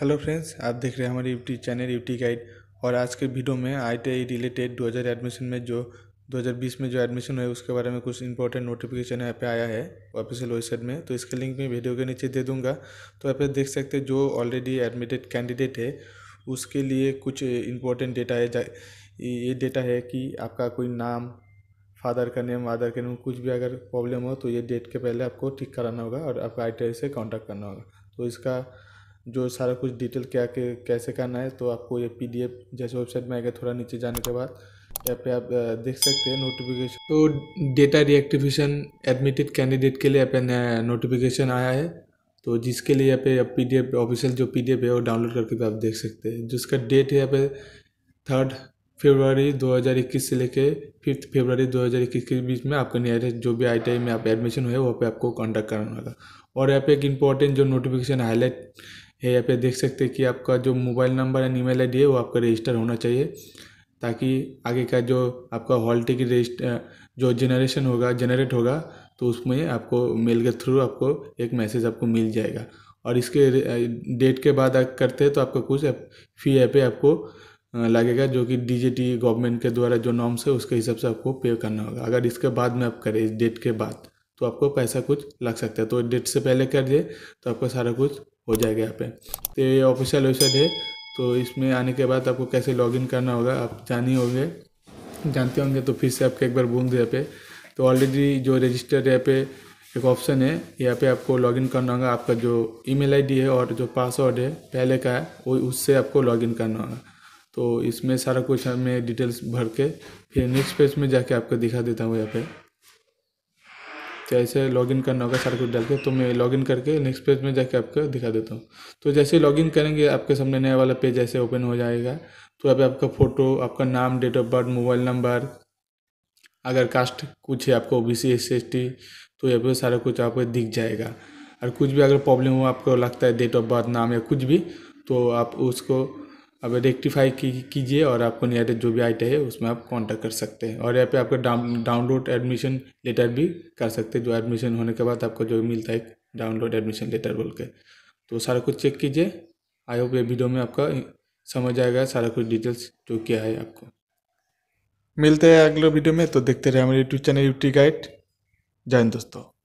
hello friends आप देख रहे हैं हमारे यूट्यूब चैनल यूट्यूब गाइड और आज के वीडियो में आई रिलेटेड 2000 एडमिशन में जो 2020 में जो एडमिशन हुए उसके बारे में कुछ इंपॉर्टेंट नोटिफिकेशन यहाँ पे आया है ऑफिशियल वेबसाइट में तो इसके लिंक मैं वीडियो के नीचे दे दूँगा तो आप देख सकते हैं जो ऑलरेडी एडमिटेड कैंडिडेट है उसके लिए कुछ इंपॉर्टेंट डेटा है ये डेटा है कि आपका कोई नाम फादर का नेम मादर का नेम कुछ भी अगर प्रॉब्लम हो तो ये डेट के पहले आपको ठीक कराना होगा और आपका आई से कॉन्टैक्ट करना होगा तो इसका जो सारा कुछ डिटेल क्या के कैसे करना है तो आपको ये पी जैसे वेबसाइट में आएगा थोड़ा नीचे जाने के बाद यहाँ पे आप देख सकते हैं नोटिफिकेशन तो डेटा रिएक्टिवेशन एडमिटेड कैंडिडेट के लिए यहाँ पे नोटिफिकेशन आया है तो जिसके लिए यहाँ पे पी डी ऑफिशियल जो पी है वो डाउनलोड करके भी आप देख सकते हैं जिसका डेट है यहाँ पे थर्ड फेबररी 2021 से लेके फिफ्थ फेबररी 2021 के बीच में आपका नियरेस्ट जो भी आई में आप एडमिशन हुए वहाँ पे आपको कॉन्टैक्ट करना होगा और यहाँ पे एक इम्पॉर्टेंट जो नोटिफिकेशन हाईलाइट है यहाँ पे देख सकते हैं कि आपका जो mobile number and email ID है वो आपका रजिस्टर होना चाहिए ताकि आगे का जो आपका हॉल टिकट रजिस्ट जो जनरेशन होगा जनरेट होगा तो उसमें आपको मेल के थ्रू आपको एक मैसेज आपको मिल जाएगा और इसके डेट के बाद करते हैं तो आपका कुछ फी है पे आपको लगेगा जो कि डी गवर्नमेंट के द्वारा जो नॉर्म्स है उसके हिसाब से आपको पे करना होगा अगर इसके बाद में आप करें इस डेट के बाद तो आपको पैसा कुछ लग सकता है तो डेट से पहले कर दिए तो आपका सारा कुछ हो जाएगा यहाँ पे तो ये ऑफिशियल वेबसाइट है तो इसमें आने के बाद आपको कैसे लॉगिन करना होगा आप जानी होंगे जानते होंगे तो फिर से आपको एक बार बोल दिया पे तो ऑलरेडी जो रजिस्टर्ड यहाँ पे एक ऑप्शन है यहाँ पे आपको लॉगिन करना होगा आपका जो ईमेल आईडी है और जो पासवर्ड है पहले का है वो उससे आपको लॉगिन करना होगा तो इसमें सारा कुछ हमें डिटेल्स भर के फिर नेक्स्ट पेज में जाके आपको दिखा देता हूँ यहाँ पे तो ऐसे लॉगिन करना होगा सारा कुछ डाल के तो मैं लॉगिन करके नेक्स्ट पेज में जाके आपको दिखा देता हूँ तो जैसे लॉगिन करेंगे आपके सामने नया वाला पेज ऐसे ओपन हो जाएगा तो यहाँ पे आपका फ़ोटो आपका नाम date of birth mobile number अगर कास्ट कुछ है आपको O B C S T तो यहाँ पे सारा कुछ आपको दिख जाएगा और कुछ भी अगर प्रॉब्लम हो आपको लगता है डेट ऑफ बर्थ नाम या कुछ भी तो आप उसको अब रेक्टिफाई कीजिए और आपको नियर जो भी आई है उसमें आप कॉन्टैक्ट कर सकते हैं और यहाँ पे आपका डाउनलोड एडमिशन लेटर भी कर सकते हैं जो एडमिशन होने के बाद आपको जो मिलता है डाउनलोड एडमिशन लेटर बोल के तो सारा कुछ चेक कीजिए आई होप ये वीडियो में आपका समझ आएगा सारा कुछ डिटेल्स जो किया है आपको मिलते हैं अगले वीडियो में तो देखते रहे हमारे यूट्यूब चैनल यूटी गाइड जय दोस्तों